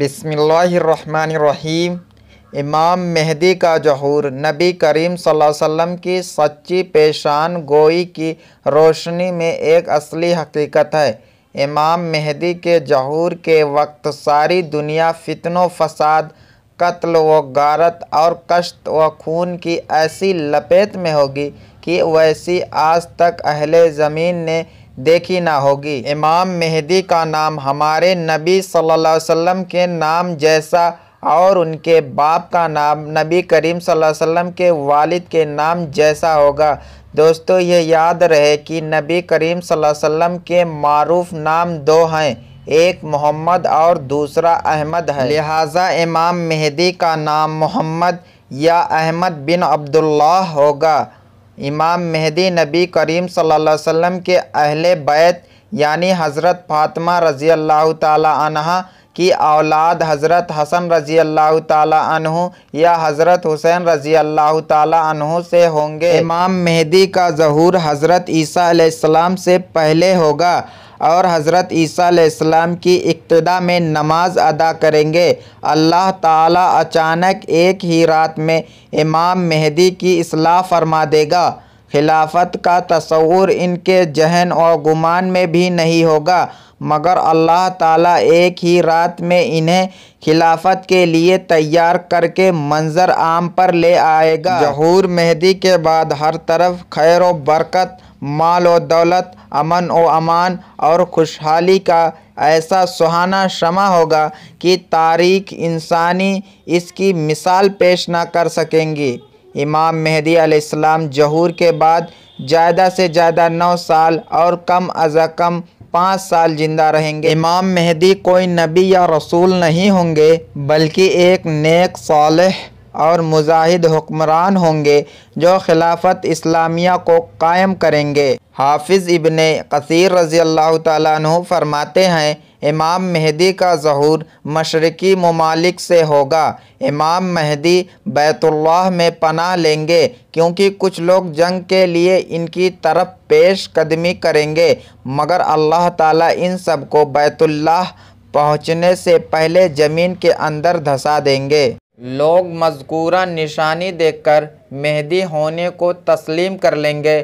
बिसमीम इमाम मेहदी का जहूर नबी करीम वसल्लम की सच्ची पेशान गोई की रोशनी में एक असली हकीकत है इमाम मेहदी के जहूर के वक्त सारी दुनिया फितनो फसाद कत्ल व गारत और कश्त व खून की ऐसी लपेट में होगी कि वैसी आज तक अहले ज़मीन ने देखी ना होगी इमाम मेहदी का नाम हमारे नबी सल्लल्लाहु अलैहि वसल्लम के नाम जैसा और उनके बाप का नाम नबी करीम सल्लल्लाहु अलैहि वसल्लम के वालिद के नाम जैसा होगा दोस्तों ये याद रहे कि नबी करीम सल्लल्लाहु अलैहि वसल्लम के मरूफ नाम दो हैं एक मोहम्मद और दूसरा अहमद है लिहाजा इमाम मेहदी का नाम मोहम्मद या अहमद बिन अब्दुल्ला होगा इमाम मेहदी नबी करीम सल्लल्लाहु अलैहि वसल्लम के अहले बैत यानी हज़रत फातमा रज़ी अल्लाह ताला की औलाद हज़रत हसन रजी अल्लाह तु या हज़रत हुसैन रजी अल्लाह तु से होंगे इमाम मेहदी का जहूर हज़रत ईसीम से पहले होगा और हज़रत ईसीम की इब्तदा में नमाज अदा करेंगे अल्लाह ताला अचानक एक ही रात में इमाम मेहदी की असलाह फरमा देगा खिलाफत का तस्वूर इनके जहन और गुमान में भी नहीं होगा मगर अल्लाह ताला एक ही रात में इन्हें खिलाफत के लिए तैयार करके मंजर आम पर ले आएगा जहूर मेहदी के बाद हर तरफ खैर व बरकत माल व दौलत अमन व अमान और खुशहाली का ऐसा सुहाना शमा होगा कि तारीख इंसानी इसकी मिसाल पेश ना कर सकेंगी इमाम मेहदी आलाम जहूर के बाद ज़्यादा से ज़्यादा नौ साल और कम अज़ कम पाँच साल जिंदा रहेंगे इमाम मेहदी कोई नबी या रसूल नहीं होंगे बल्कि एक नेक साल और मुजाहिद हुक्मरान होंगे जो खिलाफत इस्लामिया को कायम करेंगे हाफिज़ इबन कसर रज़ी अल्लाह तु फरमाते हैं इमाम महदी का जहूर मशरक़ी ममालिक से होगा इमाम महदी बैतुल्लाह में पनाह लेंगे क्योंकि कुछ लोग जंग के लिए इनकी तरफ पेश कदमी करेंगे मगर अल्लाह ताला इन सब को बैतुल्लाह पहुँचने से पहले ज़मीन के अंदर धंसा देंगे लोग मजकूरा निशानी देखकर मेहदी होने को तस्लीम कर लेंगे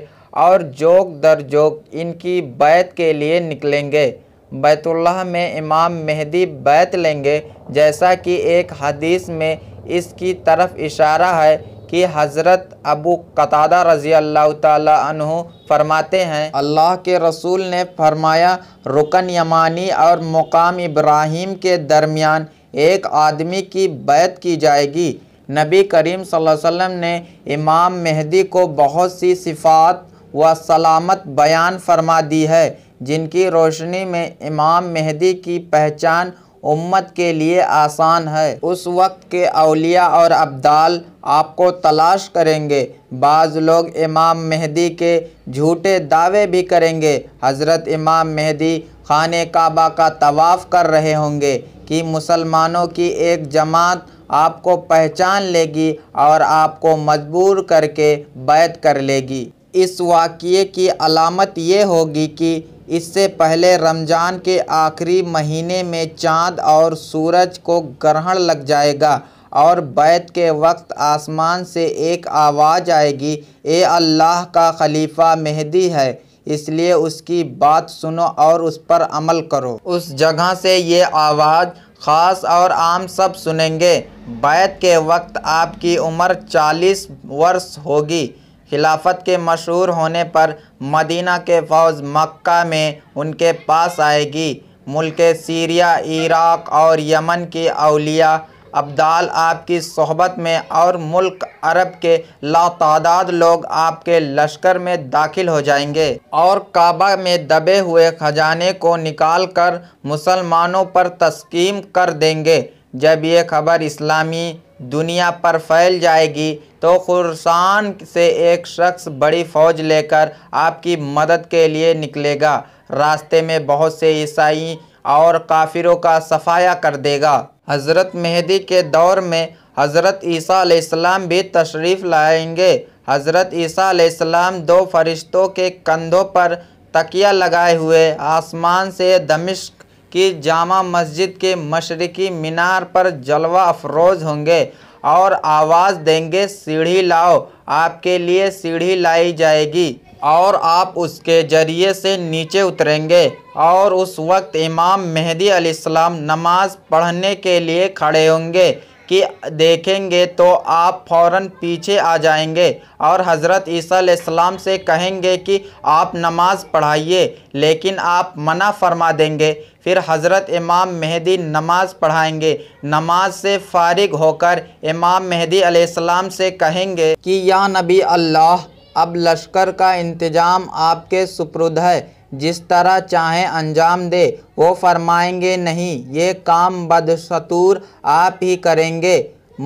और जोक दर जोक इनकी बैत के लिए निकलेंगे बैतुल्लाह में इमाम मेहदी बैत लेंगे जैसा कि एक हदीस में इसकी तरफ इशारा है कि हज़रत अबू कतादा रज़ी अल्लाह तु फरमाते हैं अल्लाह के रसूल ने फरमाया रुकन यमानी और मुकाम इब्राहिम के दरमियान एक आदमी की बैत की जाएगी नबी करीम वसल्लम ने इमाम मेहदी को बहुत सी सिफात व सलामत बयान फरमा दी है जिनकी रोशनी में इमाम मेहदी की पहचान उम्मत के लिए आसान है उस वक्त के अलिया और अब्दाल आपको तलाश करेंगे बाज़ लोग इमाम मेहदी के झूठे दावे भी करेंगे हज़रत इमाम मेहदी खान काबा का तवाफ़ कर रहे होंगे कि मुसलमानों की एक जमात आपको पहचान लेगी और आपको मजबूर करके बैत कर लेगी इस वाक़े की अलामत ये होगी कि इससे पहले रमज़ान के आखिरी महीने में चाँद और सूरज को ग्रहण लग जाएगा और बैत के वक्त आसमान से एक आवाज़ आएगी ए अल्लाह का खलीफा मेहदी है इसलिए उसकी बात सुनो और उस पर अमल करो उस जगह से ये आवाज़ ख़ास और आम सब सुनेंगे बैत के वक्त आपकी उम्र चालीस वर्ष होगी खिलाफत के मशहूर होने पर मदीना के फ़ौज मक्का में उनके पास आएगी मुल्क सीरिया इराक़ और यमन की अलिया अब्दाल आपकी सोहबत में और मुल्क अरब के लातादाद लोग आपके लश्कर में दाखिल हो जाएंगे और काबा में दबे हुए ख़जाने को निकाल कर मुसलमानों पर तस्कीम कर देंगे जब यह खबर इस्लामी दुनिया पर फैल जाएगी तो खुरसान से एक शख्स बड़ी फ़ौज लेकर आपकी मदद के लिए निकलेगा रास्ते में बहुत से ईसाई और काफिरों का सफाया कर देगा हज़रत मेहदी के दौर में हज़रत ईसीम भी तशरीफ़ लाएंगे हज़रत ईसीम दो फरिश्तों के कंधों पर तकिया लगाए हुए आसमान से दमिश्क कि जामा मस्जिद के मशरकी मीनार पर जलवा अफरोज़ होंगे और आवाज़ देंगे सीढ़ी लाओ आपके लिए सीढ़ी लाई जाएगी और आप उसके ज़रिए से नीचे उतरेंगे और उस वक्त इमाम मेहदी अलैहिस्सलाम नमाज़ पढ़ने के लिए खड़े होंगे कि देखेंगे तो आप फौरन पीछे आ जाएंगे और हज़रत ईसीम से कहेंगे कि आप नमाज पढ़ाइए लेकिन आप मना फरमा देंगे फिर हज़रत इमाम मेहदी नमाज पढ़ाएंगे नमाज से फारिग होकर इमाम मेहदी आसमाम से कहेंगे कि या नबी अल्लाह अब लश्कर का इंतज़ाम आपके सुपुर्द है जिस तरह चाहे अंजाम दे वो फरमाएंगे नहीं ये काम बदसतूर आप ही करेंगे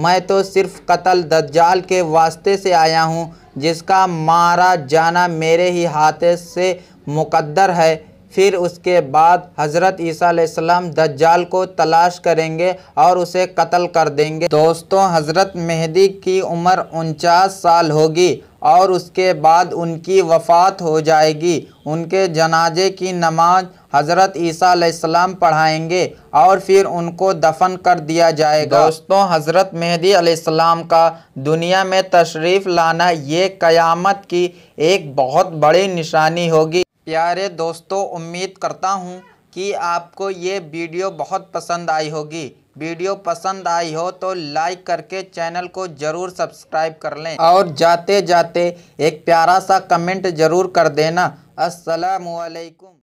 मैं तो सिर्फ कत्ल दज्जाल के वास्ते से आया हूँ जिसका मारा जाना मेरे ही हाथ से मुकद्दर है फिर उसके बाद हज़रत ईसीम दज्जाल को तलाश करेंगे और उसे कत्ल कर देंगे दोस्तों हज़रत मेहदी की उम्र उनचास साल होगी और उसके बाद उनकी वफ़ात हो जाएगी उनके जनाजे की नमाज हज़रत ईसीम पढ़ाएंगे और फिर उनको दफन कर दिया जाएगा दोस्तों हज़रत मेहदी आसमाम का दुनिया में तशरीफ़ लाना ये क़यामत की एक बहुत बड़ी निशानी होगी प्यारे दोस्तों उम्मीद करता हूँ कि आपको ये वीडियो बहुत पसंद आई होगी वीडियो पसंद आई हो तो लाइक करके चैनल को ज़रूर सब्सक्राइब कर लें और जाते जाते एक प्यारा सा कमेंट ज़रूर कर देना असलकुम